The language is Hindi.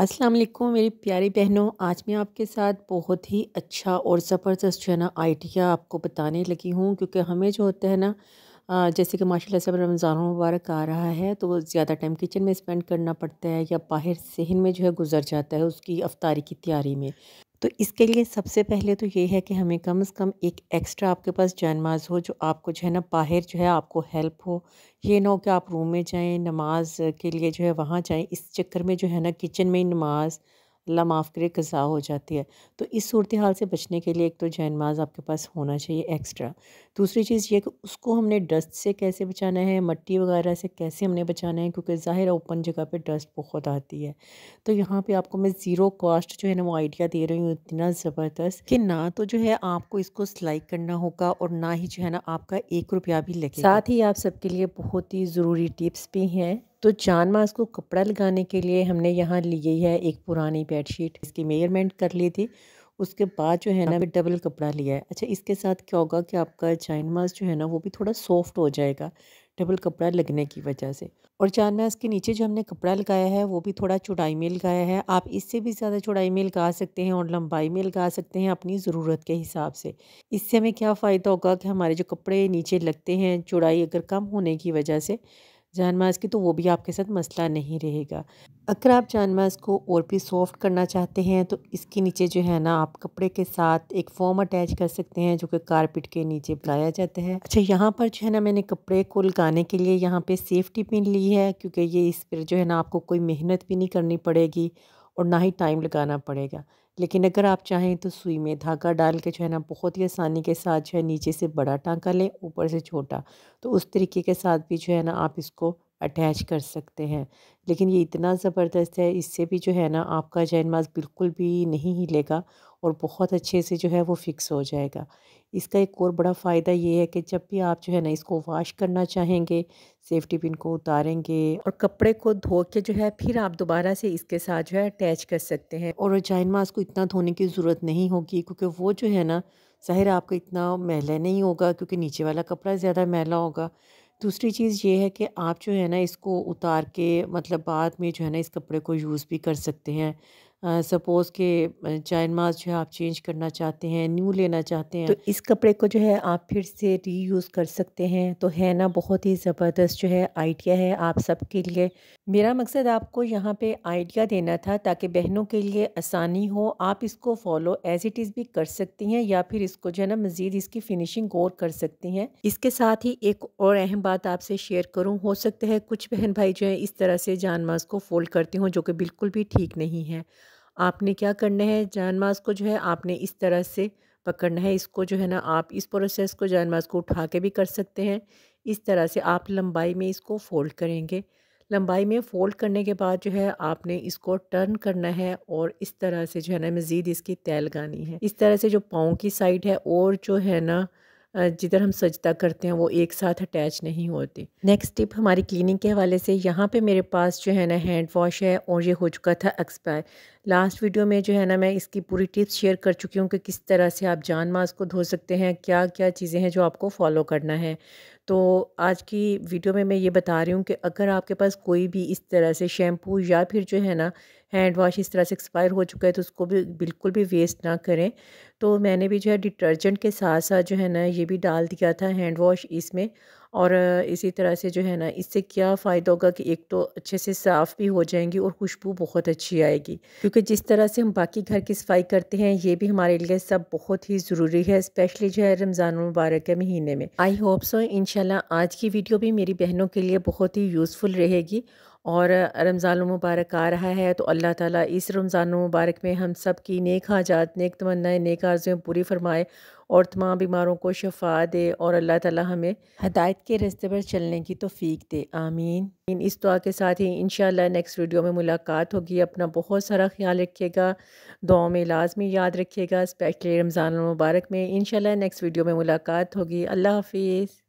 अस्सलाम वालेकुम मेरी प्यारी बहनों आज मैं आपके साथ बहुत ही अच्छा और ज़बरदस्त जो है ना आइडिया आपको बताने लगी हूँ क्योंकि हमें जो होता है ना जैसे कि माशाल्लाह सब रमज़ान मुबारक आ रहा है तो ज़्यादा टाइम किचन में स्पेंड करना पड़ता है या बाहर सहन में जो है गुजर जाता है उसकी अफ्तारी की तैयारी में तो इसके लिए सबसे पहले तो ये है कि हमें कम से कम एक एक्स्ट्रा आपके पास जानमाज हो जो आपको जो है ना बाहर जो है आपको हेल्प हो ये ना हो कि आप रूम में जाएं नमाज के लिए जो है वहाँ जाएं इस चक्कर में जो है ना किचन में ही नमाज़ अल्लाह माफ़ करे कज़ा हो जाती है तो इस सूरत हाल से बचने के लिए एक तो माज़ आपके पास होना चाहिए एक्स्ट्रा दूसरी चीज़ ये कि उसको हमने डस्ट से कैसे बचाना है मट्टी वगैरह से कैसे हमने बचाना है क्योंकि ज़ाहिर ओपन जगह पर डस्ट बहुत आती है तो यहाँ पर आपको मैं ज़ीरो कॉस्ट जो है ना वो आइडिया दे रही हूँ इतना ज़बरदस्त कि ना तो जो है आपको इसको सिलाई करना होगा और ना ही जो है ना आपका एक रुपया भी लगे साथ ही आप सबके लिए बहुत ही ज़रूरी टिप्स भी हैं तो जान मास को कपड़ा लगाने के लिए हमने यहाँ ली है एक पुरानी बेडशीट इसकी मेजरमेंट कर ली थी उसके बाद जो है ना फिर डबल कपड़ा लिया है अच्छा इसके साथ क्या होगा कि आपका चाइन मास्क जो है ना वो भी थोड़ा सॉफ्ट हो जाएगा डबल कपड़ा लगने की वजह से और चाइन मास्क के नीचे जो हमने कपड़ा लगाया है वो भी थोड़ा चौड़ाई में लगाया है आप इससे भी ज़्यादा चौड़ाई में लगा सकते हैं और लंबाई में लगा सकते हैं अपनी ज़रूरत के हिसाब से इससे हमें क्या फ़ायदा होगा कि हमारे जो कपड़े नीचे लगते हैं चौड़ाई अगर कम होने की वजह से जानमाज की तो वो भी आपके साथ मसला नहीं रहेगा अगर आप जानमाज को और भी सॉफ्ट करना चाहते हैं तो इसके नीचे जो है ना आप कपड़े के साथ एक फॉर्म अटैच कर सकते हैं जो कि कारपेट के नीचे बुलाया जाता है अच्छा यहाँ पर जो है ना मैंने कपड़े को लगाने के लिए यहाँ पे सेफ्टी पिन ली है क्योंकि ये इस पर जो है ना आपको कोई मेहनत भी नहीं करनी पड़ेगी और ना ही टाइम लगाना पड़ेगा लेकिन अगर आप चाहें तो सुई में धागा डाल के जो है ना बहुत ही आसानी के साथ जो है नीचे से बड़ा टाँका लें ऊपर से छोटा तो उस तरीके के साथ भी जो है ना आप इसको अटैच कर सकते हैं लेकिन ये इतना ज़बरदस्त है इससे भी जो है ना आपका जैन मास्क बिल्कुल भी नहीं हिलेगा और बहुत अच्छे से जो है वो फ़िक्स हो जाएगा इसका एक और बड़ा फ़ायदा ये है कि जब भी आप जो है ना इसको वॉश करना चाहेंगे सेफ्टी पिन को उतारेंगे और कपड़े को धो के जो है फिर आप दोबारा से इसके साथ जो है अटैच कर सकते हैं और जैन मास्क को इतना धोने की ज़रूरत नहीं होगी क्योंकि वो जो है ना ज़ाहिर आपका इतना मैला नहीं होगा क्योंकि नीचे वाला कपड़ा ज़्यादा मैला होगा दूसरी चीज़ ये है कि आप जो है ना इसको उतार के मतलब बाद में जो है ना इस कपड़े को यूज़ भी कर सकते हैं सपोज़ के चाइन मास जो है आप चेंज करना चाहते हैं न्यू लेना चाहते हैं तो इस कपड़े को जो है आप फिर से रीयूज़ कर सकते हैं तो है ना बहुत ही ज़बरदस्त जो है आइडिया है आप सब के लिए मेरा मकसद आपको यहाँ पे आइडिया देना था ताकि बहनों के लिए आसानी हो आप इसको फॉलो एज़ इट इज़ भी कर सकती हैं या फिर इसको जो है ना मज़ीद इसकी फिनिशिंग गौर कर सकती हैं इसके साथ ही एक और अहम बात आपसे शेयर करूँ हो सकता है कुछ बहन भाई जो है इस तरह से जान को फोल्ड करती हूँ जो कि बिल्कुल भी ठीक नहीं है आपने क्या करना है जानमाज को जो है आपने इस तरह से पकड़ना है इसको जो है ना आप इस प्रोसेस को जानमाज को उठा के भी कर सकते हैं इस तरह से आप लंबाई में इसको फ़ोल्ड करेंगे लंबाई में फ़ोल्ड करने के बाद जो है आपने इसको टर्न करना है और इस तरह से जो है ना मज़ीद इसकी तय लगानी है इस तरह से जो पाँव की साइड है और जो है ना जिधर हम सजदा करते हैं वो एक साथ अटैच नहीं होते नेक्स्ट टिप हमारी क्लीनिंग के हवाले से यहाँ पे मेरे पास जो है ना हैंड वॉश है और ये हो चुका था एक्सपायर लास्ट वीडियो में जो है ना मैं इसकी पूरी टिप्स शेयर कर चुकी हूँ कि किस तरह से आप जान मास को धो सकते हैं क्या क्या चीज़ें हैं जो आपको फॉलो करना है तो आज की वीडियो में मैं ये बता रही हूँ कि अगर आपके पास कोई भी इस तरह से शैम्पू या फिर जो है ना हैंड वॉश इस तरह से एक्सपायर हो चुका है तो उसको भी बिल्कुल भी वेस्ट ना करें तो मैंने भी जो है डिटर्जेंट के साथ साथ जो है ना ये भी डाल दिया था हैंड वॉश इसमें और इसी तरह से जो है ना इससे क्या फ़ायदा होगा कि एक तो अच्छे से साफ़ भी हो जाएंगी और खुशबू बहुत अच्छी आएगी क्योंकि जिस तरह से हम बाकी घर की सफाई करते हैं ये भी हमारे लिए सब बहुत ही ज़रूरी है स्पेशली जो है रमज़ान मुबारक के महीने में आई होप सो इन आज की वीडियो भी मेरी बहनों के लिए बहुत ही यूज़फुल रहेगी और रमज़ान मुबारक आ रहा है तो अल्लाह ताला इस रमज़ान मुबारक में हम सब की नेक हाजात नेक तमन्नाएं नेक आर्ज़ें पूरी फरमाए और तमाम बीमारों को शफा दे और अल्लाह ताला हमें हदायत के रास्ते पर चलने की तोफ़ीक दे आमीन इस दुआ के साथ ही इन नेक्स्ट वीडियो में मुलाकात होगी अपना बहुत सारा ख्याल रखिएगा दुआ में लाजमी याद रखिएगा स्पेशली रमज़ान मुबारक में इनशाला नेक्स्ट वीडियो में मुलाकात होगी अल्लाह हाफिज़